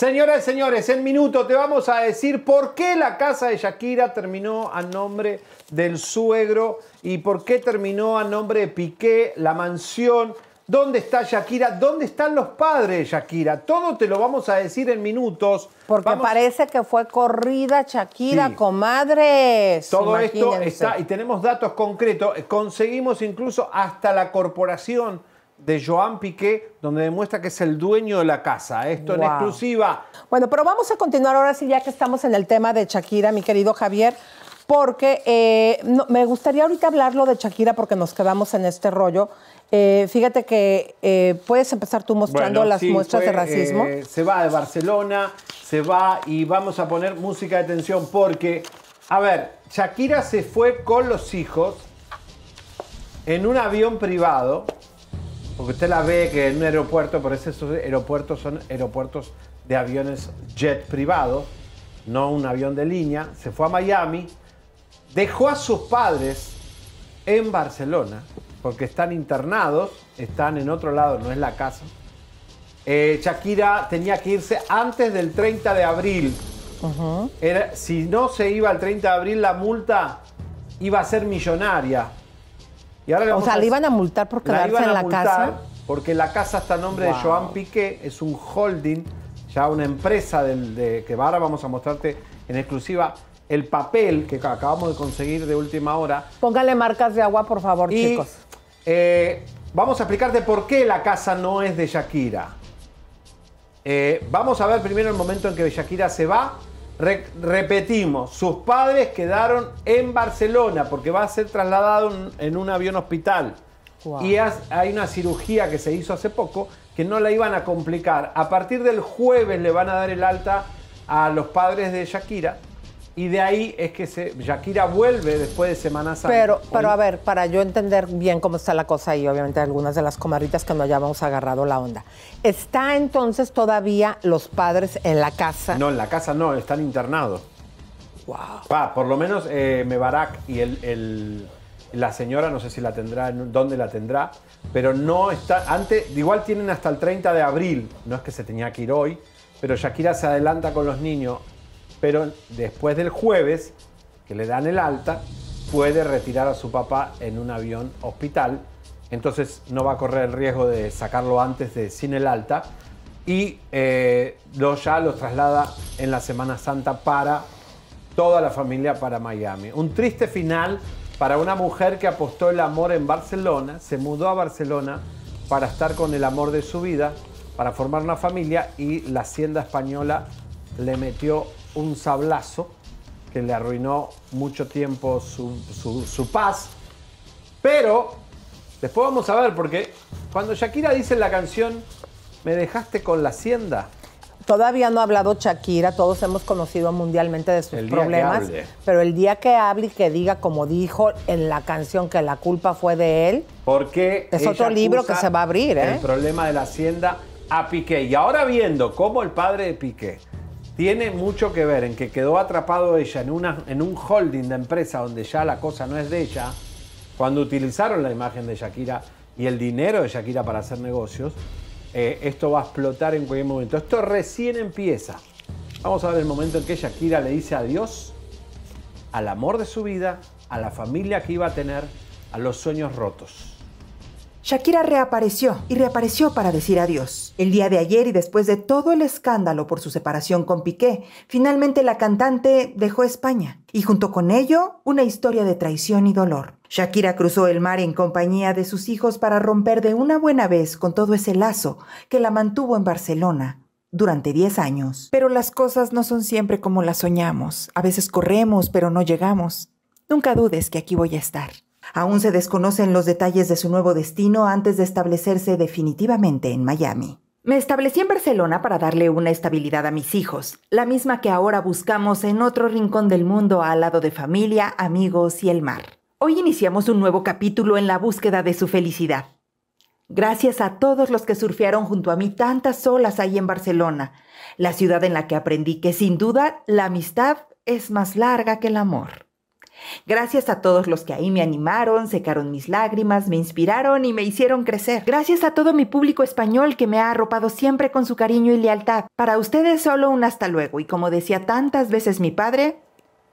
Señoras y señores, en minuto te vamos a decir por qué la casa de Shakira terminó a nombre del suegro y por qué terminó a nombre de Piqué la mansión. ¿Dónde está Shakira? ¿Dónde están los padres de Shakira? Todo te lo vamos a decir en minutos. Porque parece que fue corrida Shakira, comadre. comadres. Todo esto está, y tenemos datos concretos, conseguimos incluso hasta la corporación de Joan Piqué, donde demuestra que es el dueño de la casa. Esto en exclusiva. Bueno, pero vamos a continuar ahora sí, ya que estamos en el tema de Shakira, mi querido Javier, porque eh, me gustaría ahorita hablarlo de Shakira porque nos quedamos en este rollo. Eh, fíjate que eh, puedes empezar tú mostrando las muestras de racismo. se va de Barcelona, se va y vamos a poner música de tensión porque, a ver, Shakira se fue con los hijos en un avión privado porque usted la ve que en un aeropuerto, por eso esos aeropuertos son aeropuertos de aviones jet privados, no un avión de línea. Se fue a Miami, dejó a sus padres en Barcelona, porque están internados, están en otro lado, no es la casa. Eh, Shakira tenía que irse antes del 30 de abril. si no se iba el 30 de abril, la multa iba a ser millonaria o sea, le iban a multar por quedarse en la casa. Porque la casa está a nombre de Joan Piqué, es un holding, ya una empresa de, que ahora vamos a mostrarte en exclusiva el papel que acabamos de conseguir de última hora. Póngale marcas de agua, por favor, chicos. Eh, vamos a explicarte por qué la casa no es de Shakira. Eh, vamos a ver primero el momento en que Shakira se va repetimos, sus padres quedaron en Barcelona porque va a ser trasladado en, un avión hospital. Y hay una cirugía que se hizo hace poco que no la iban a complicar. A partir del jueves le van a dar el alta a los padres de Shakira y de ahí es que Shakira vuelve después de Semana Santa. Pero, pero a ver, para yo entender bien cómo está la cosa y obviamente algunas de las comarritas que no hayamos agarrado la onda. ¿Está entonces todavía los padres en la casa? No, en la casa no, están internados. Wow. Ah, por lo menos eh, Mebarak y la señora, no sé si la tendrá, dónde la tendrá, pero no está. Antes, igual tienen hasta el 30 de abril, no es que se tenía que ir hoy, pero Shakira se adelanta con los niños pero después del jueves, que le dan el alta, puede retirar a su papá en un avión hospital. Entonces no va a correr el riesgo de sacarlo antes de sin el alta. Y eh, lo, ya los traslada en la Semana Santa para toda la familia para Miami. Un triste final para una mujer que apostó el amor en Barcelona, se mudó a Barcelona para estar con el amor de su vida, para formar una familia y la hacienda española le metió un sablazo que le arruinó mucho tiempo su, paz. Pero después vamos a ver, porque cuando Shakira dice la canción, me dejaste con la hacienda, todavía no ha hablado Shakira, todos hemos conocido mundialmente de sus problemas, pero el día que hable y que diga, como dijo en la canción, que la culpa fue de él, porque es otro libro que se va a abrir. ¿eh? El problema de la hacienda a Piqué. Y ahora viendo cómo el padre de Piqué tiene mucho que ver en que quedó atrapado ella en, una, en un holding de empresa donde ya la cosa no es de ella, cuando utilizaron la imagen de Shakira y el dinero de Shakira para hacer negocios, eh, esto va a explotar en cualquier momento. Esto recién empieza. Vamos a ver el momento en que Shakira le dice adiós al amor de su vida, a la familia que iba a tener, a los sueños rotos. Shakira reapareció y reapareció para decir adiós. El día de ayer y después de todo el escándalo por su separación con Piqué, finalmente la cantante dejó España y junto con ello una historia de traición y dolor. Shakira cruzó el mar en compañía de sus hijos para romper de una buena vez con todo ese lazo que la mantuvo en Barcelona durante 10 años. Pero las cosas no son siempre como las soñamos. A veces corremos, pero no llegamos. Nunca dudes que aquí voy a estar. Aún se desconocen los detalles de su nuevo destino antes de establecerse definitivamente en Miami. Me establecí en Barcelona para darle una estabilidad a mis hijos, la misma que ahora buscamos en otro rincón del mundo al lado de familia, amigos y el mar. Hoy iniciamos un nuevo capítulo en la búsqueda de su felicidad. Gracias a todos los que surfearon junto a mí tantas olas ahí en Barcelona, la ciudad en la que aprendí que sin duda la amistad es más larga que el amor. Gracias a todos los que ahí me animaron, secaron mis lágrimas, me inspiraron y me hicieron crecer. Gracias a todo mi público español que me ha arropado siempre con su cariño y lealtad. Para ustedes solo un hasta luego y como decía tantas veces mi padre,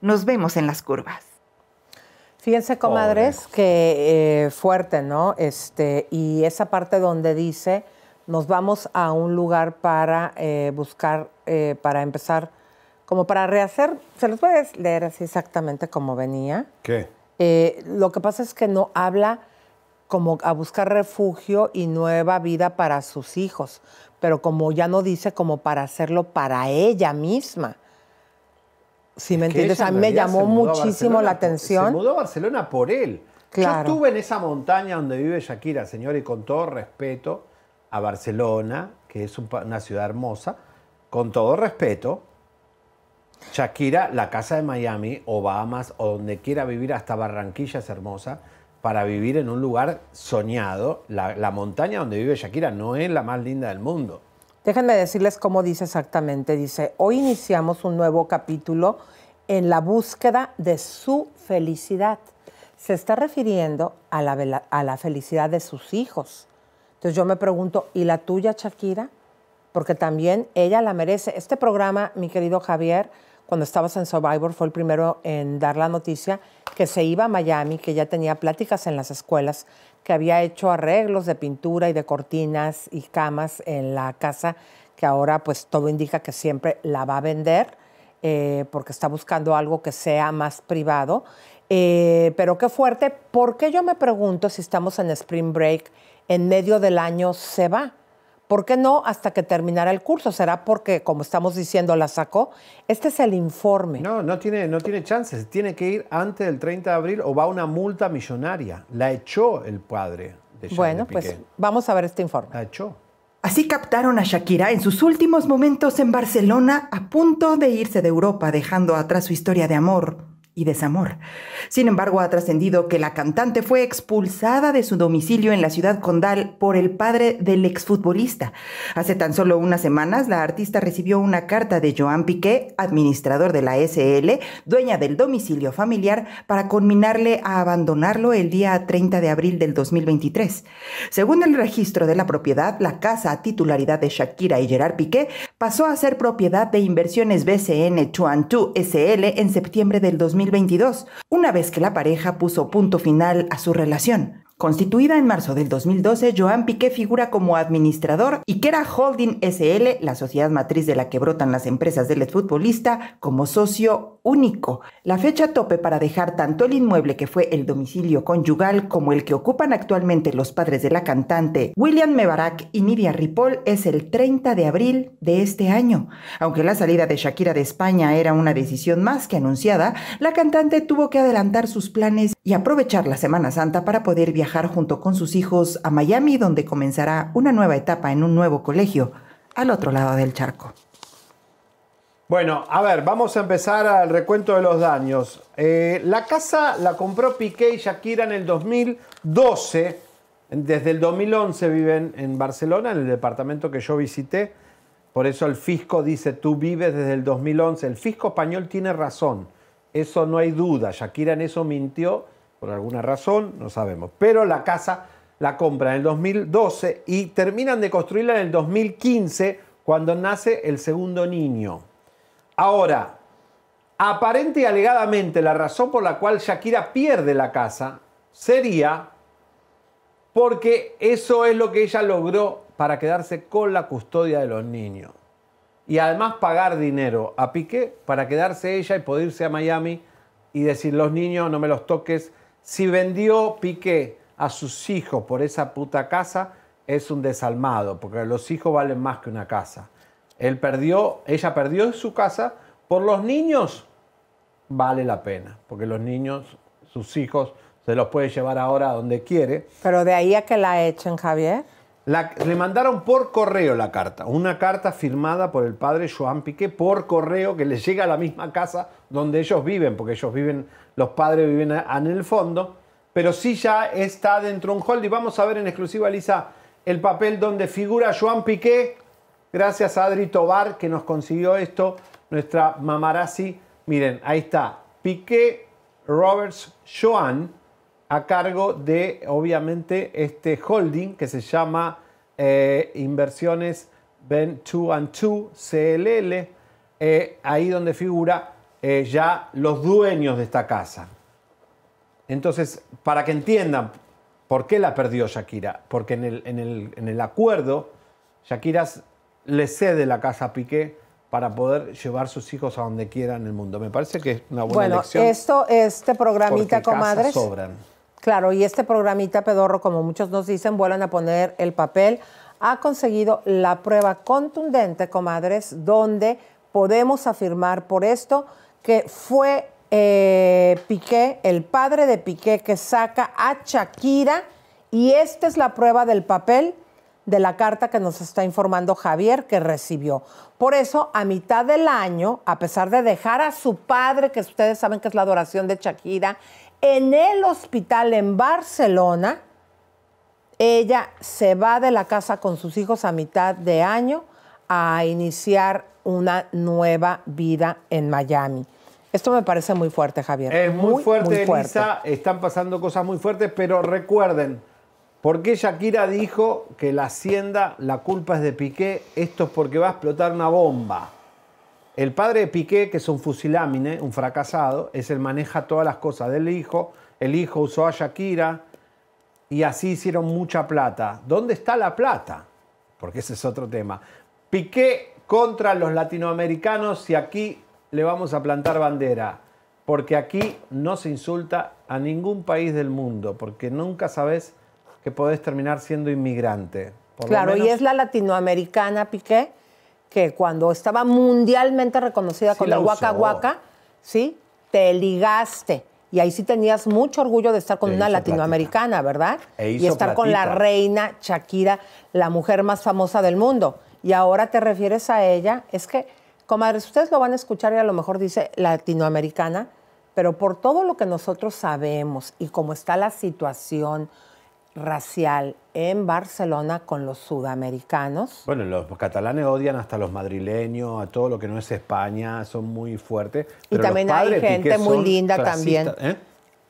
nos vemos en las curvas. Fíjense, comadres, qué que eh, fuerte, ¿no? Este, y esa parte donde dice, nos vamos a un lugar para eh, buscar, eh, para empezar como para rehacer, se los puedes leer así exactamente como venía. ¿Qué? Eh, lo que pasa es que no habla como a buscar refugio y nueva vida para sus hijos, pero como ya no dice como para hacerlo para ella misma. Si me entiendes, a mí me llamó muchísimo la atención. Se mudó a Barcelona por él. Yo estuve en esa montaña donde vive Shakira, señor, y con todo respeto a Barcelona, que es una ciudad hermosa, con todo respeto, Shakira, la casa de Miami o Bahamas o donde quiera vivir, hasta Barranquilla es hermosa, para vivir en un lugar soñado. La, montaña donde vive Shakira no es la más linda del mundo. Déjenme decirles cómo dice exactamente. Dice, hoy iniciamos un nuevo capítulo en la búsqueda de su felicidad. Se está refiriendo a a la felicidad de sus hijos. Entonces yo me pregunto, ¿y la tuya, Shakira? porque también ella la merece. Este programa, mi querido Javier, cuando estabas en Survivor, fue el primero en dar la noticia que se iba a Miami, que ya tenía pláticas en las escuelas, que había hecho arreglos de pintura y de cortinas y camas en la casa, que ahora pues todo indica que siempre la va a vender, eh, porque está buscando algo que sea más privado. Eh, pero qué fuerte, porque yo me pregunto si estamos en Spring Break, en medio del año se va? ¿Por qué no hasta que terminara el curso? ¿Será porque, como estamos diciendo, la sacó? Este es el informe. No, no tiene, no tiene chances. Tiene que ir antes del 30 de abril o va una multa millonaria. La echó el padre de Bueno, pues vamos a ver este informe. La echó. Así captaron a Shakira en sus últimos momentos en Barcelona a punto de irse de Europa, dejando atrás su historia de amor desamor. Sin embargo, ha trascendido que la cantante fue expulsada de su domicilio en la ciudad condal por el padre del exfutbolista. Hace tan solo unas semanas, la artista recibió una carta de Joan Piqué, administrador de la SL, dueña del domicilio familiar, para conminarle a abandonarlo el día 30 de abril del 2023. Según el registro de la propiedad, la casa a titularidad de Shakira y Gerard Piqué pasó a ser propiedad de inversiones BCN 2 SL en septiembre del 2023. 2022, una vez que la pareja puso punto final a su relación. Constituida en marzo del 2012, Joan Piqué figura como administrador y Kera Holding SL, la sociedad matriz de la que brotan las empresas del exfutbolista, como socio único. La fecha tope para dejar tanto el inmueble que fue el domicilio conyugal como el que ocupan actualmente los padres de la cantante William Mebarak y Nidia Ripoll es el 30 de abril de este año. Aunque la salida de Shakira de España era una decisión más que anunciada, la cantante tuvo que adelantar sus planes y aprovechar la Semana Santa para poder viajar junto con sus hijos a Miami, donde comenzará una nueva etapa en un nuevo colegio al otro lado del charco. Bueno, a ver, vamos a empezar al recuento de los daños. Eh, la casa la compró Piqué y Shakira en el 2012. Desde el 2011 viven en Barcelona, en el departamento que yo visité. Por eso el fisco dice, tú vives desde el 2011. El fisco español tiene razón. Eso no hay duda. Shakira en eso mintió por alguna razón, no sabemos. Pero la casa la compra en el 2012 y terminan de construirla en el 2015 cuando nace el segundo niño. Ahora, aparente y alegadamente la razón por la cual Shakira pierde la casa sería porque eso es lo que ella logró para quedarse con la custodia de los niños. Y además pagar dinero a Piqué para quedarse ella y poder irse a Miami y decir, los niños no me los toques, si vendió Piqué a sus hijos por esa puta casa, es un desalmado, porque los hijos valen más que una casa. Él perdió, ella perdió su casa, por los niños vale la pena, porque los niños, sus hijos, se los puede llevar ahora a donde quiere. Pero de ahí a que la echen, Javier le mandaron por correo la carta, una carta firmada por el padre Joan Piqué por correo que le llega a la misma casa donde ellos viven, porque ellos viven, los padres viven en el fondo, pero sí ya está dentro un hold y vamos a ver en exclusiva, Lisa, el papel donde figura Joan Piqué, gracias a Adri Tobar que nos consiguió esto, nuestra mamarazzi. Miren, ahí está, Piqué Roberts Joan a cargo de, obviamente, este holding que se llama eh, Inversiones Ben 2 and 2 CLL, eh, ahí donde figura eh, ya los dueños de esta casa. Entonces, para que entiendan por qué la perdió Shakira, porque en el, el, en el acuerdo Shakira le cede la casa a Piqué para poder llevar sus hijos a donde quiera en el mundo. Me parece que es una buena bueno, Bueno, esto, este programita, comadres, Claro, y este programita pedorro, como muchos nos dicen, vuelan a poner el papel, ha conseguido la prueba contundente, comadres, donde podemos afirmar por esto que fue eh, Piqué, el padre de Piqué, que saca a Shakira, y esta es la prueba del papel de la carta que nos está informando Javier que recibió. Por eso, a mitad del año, a pesar de dejar a su padre, que ustedes saben que es la adoración de Shakira, en el hospital en Barcelona, ella se va de la casa con sus hijos a mitad de año a iniciar una nueva vida en Miami. Esto me parece muy fuerte, Javier. Es muy, fuerte, Elisa. Están pasando cosas muy fuertes, pero recuerden, porque Shakira dijo que la hacienda, la culpa es de Piqué? Esto es porque va a explotar una bomba. El padre de Piqué, que es un fusilámine, un fracasado, es el maneja todas las cosas del hijo. El hijo usó a Shakira y así hicieron mucha plata. ¿Dónde está la plata? Porque ese es otro tema. Piqué contra los latinoamericanos y aquí le vamos a plantar bandera. Porque aquí no se insulta a ningún país del mundo, porque nunca sabes que podés terminar siendo inmigrante. claro, y es la latinoamericana, Piqué que cuando estaba mundialmente reconocida con el Waka Waka, ¿sí? Te ligaste. Y ahí sí tenías mucho orgullo de estar con una latinoamericana, ¿verdad? E y estar con la reina Shakira, la mujer más famosa del mundo. Y ahora te refieres a ella. Es que, comadres, ustedes lo van a escuchar y a lo mejor dice latinoamericana, pero por todo lo que nosotros sabemos y cómo está la situación, racial en Barcelona con los sudamericanos. Bueno, los catalanes odian hasta los madrileños, a todo lo que no es España, son muy fuertes. y también hay gente muy linda también. ¿eh?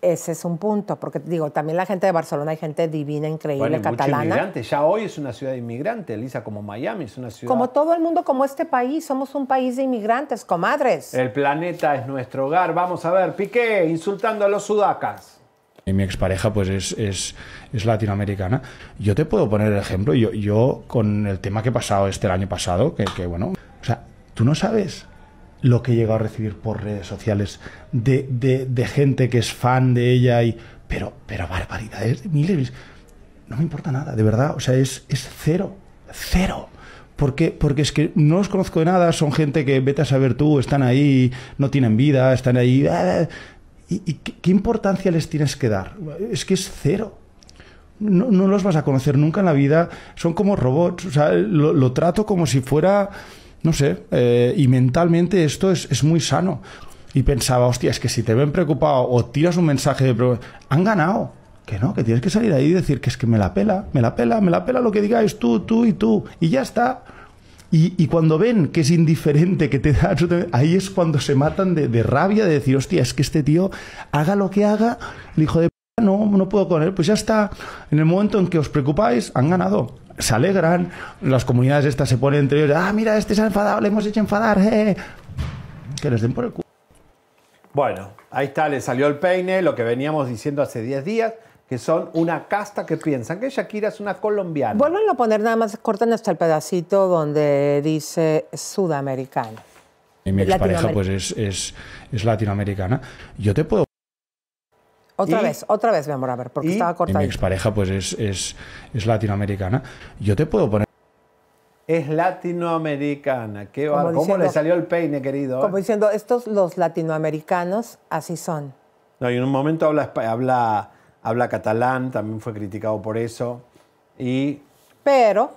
Ese es un punto, porque digo, también la gente de Barcelona hay gente divina, increíble, bueno, catalana. Inmigrante. Ya hoy es una ciudad inmigrante, Elisa, como Miami es una ciudad. Como todo el mundo, como este país, somos un país de inmigrantes, comadres. El planeta es nuestro hogar. Vamos a ver, Piqué insultando a los sudacas mi expareja, pues, es, es, latinoamericana. Yo te puedo poner el ejemplo. Yo, yo con el tema que he pasado este año pasado, que, bueno, o sea, tú no sabes lo que he llegado a recibir por redes sociales de, gente que es fan de ella y. Pero, pero barbaridades de miles. No me importa nada, de verdad. O sea, es, es cero. Cero. Porque, porque es que no los conozco de nada, son gente que vete a saber tú, están ahí, no tienen vida, están ahí. Ah, ¿Y, qué, importancia les tienes que dar? Es que es cero. No, no, los vas a conocer nunca en la vida. Son como robots. O sea, lo, trato como si fuera, no sé, eh, y mentalmente esto es, muy sano. Y pensaba, hostia, es que si te ven preocupado o tiras un mensaje de han ganado. Que no, que tienes que salir ahí y decir que es que me la pela, me la pela, me la pela lo que digáis tú, tú y tú. Y ya está. Y, cuando ven que es indiferente, que te da ahí es cuando se matan de, rabia, de decir, hostia, es que este tío haga lo que haga, el hijo de p no, no puedo con él. Pues ya está, en el momento en que os preocupáis, han ganado. Se alegran, las comunidades estas se ponen entre ellos, ah, mira, este se ha enfadado, le hemos hecho enfadar, Que les den por el culo. Bueno, ahí está, le salió el peine, lo que veníamos diciendo hace 10 días que son una casta que piensan que Shakira es una colombiana. Vuelven a poner nada más, cortan hasta el pedacito donde dice sudamericano. Y mi pareja pues es, es, es, latinoamericana. Yo te puedo... Otra vez, otra vez, mi amor, a ver, porque estaba cortando. Mi expareja pues es, es, es latinoamericana. Yo te puedo poner es latinoamericana. Qué como ¿Cómo le salió el peine, querido? Eh? Como diciendo, estos los latinoamericanos así son. No, y en un momento habla, habla habla catalán, también fue criticado por eso. Y... Pero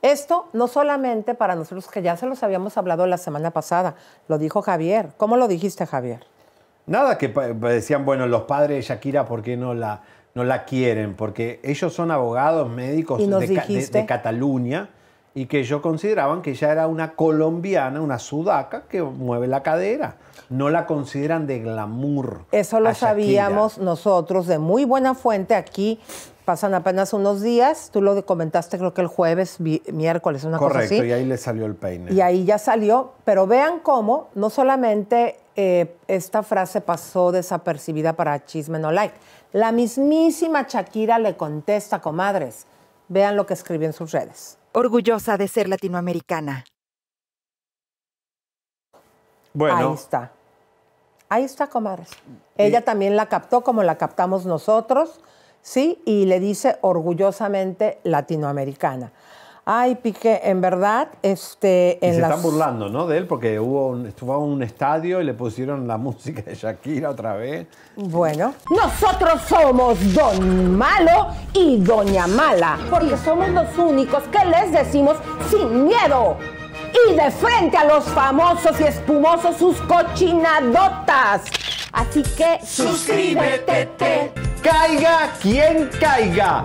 esto no solamente para nosotros, que ya se los habíamos hablado la semana pasada, lo dijo Javier. ¿Cómo lo dijiste, Javier? Nada, que decían, bueno, los padres de Shakira, ¿por qué no la, no la quieren? Porque ellos son abogados médicos de, de Cataluña y que ellos consideraban que ella era una colombiana, una sudaca que mueve la cadera. No la consideran de glamour. Eso lo sabíamos nosotros de muy buena fuente aquí. Pasan apenas unos días, tú lo comentaste creo que el jueves, miércoles, una cosa así. Correcto, y ahí le salió el peine. Y ahí ya salió, pero vean cómo no solamente eh, esta frase pasó desapercibida para Chisme No Like, la mismísima Shakira le contesta, comadres, vean lo que escribió en sus redes orgullosa de ser latinoamericana. Bueno. Ahí está. Ahí está, Comares. Ella también la captó como la captamos nosotros, ¿sí? Y le dice orgullosamente latinoamericana. Ay, Piqué, en verdad, este. En y se están burlando, ¿no? De él, porque hubo estuvo en un estadio y le pusieron la música de Shakira otra vez. Bueno. Nosotros somos Don Malo y Doña Mala, porque somos los únicos que les decimos sin miedo y de frente a los famosos y espumosos sus cochinadotas. Así que suscríbete. Caiga quien caiga.